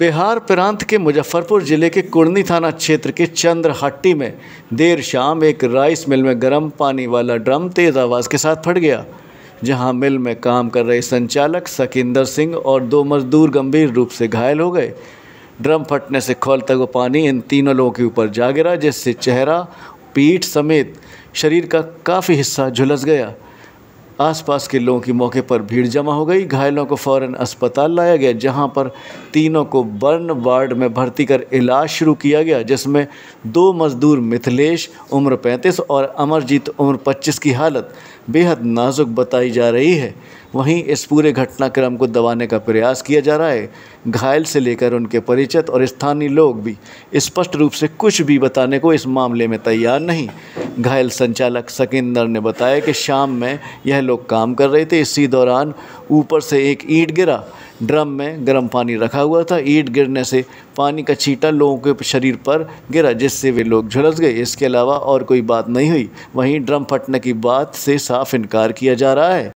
बिहार प्रांत के मुजफ्फरपुर जिले के कुर्नी थाना क्षेत्र के चंद्रहट्टी में देर शाम एक राइस मिल में गर्म पानी वाला ड्रम तेज आवाज़ के साथ फट गया जहां मिल में काम कर रहे संचालक सकिंदर सिंह और दो मजदूर गंभीर रूप से घायल हो गए ड्रम फटने से खोलता हुआ पानी इन तीनों लोगों के ऊपर जा गिरा जिससे चेहरा पीठ समेत शरीर का काफ़ी हिस्सा झुलस गया आसपास के लोगों की मौके पर भीड़ जमा हो गई घायलों को फौरन अस्पताल लाया गया जहां पर तीनों को बर्न वार्ड में भर्ती कर इलाज शुरू किया गया जिसमें दो मजदूर मिथिलेश उम्र 35 और अमरजीत उम्र 25 की हालत बेहद नाजुक बताई जा रही है वहीं इस पूरे घटनाक्रम को दबाने का प्रयास किया जा रहा है घायल से लेकर उनके परिचित और स्थानीय लोग भी स्पष्ट रूप से कुछ भी बताने को इस मामले में तैयार नहीं घायल संचालक सकिंदर ने बताया कि शाम में यह लोग काम कर रहे थे इसी दौरान ऊपर से एक ईंट गिरा ड्रम में गर्म पानी रखा हुआ था ईट गिरने से पानी का छींटा लोगों के शरीर पर गिरा जिससे वे लोग झुलस गए इसके अलावा और कोई बात नहीं हुई वहीं ड्रम फटने की बात से साफ इनकार किया जा रहा है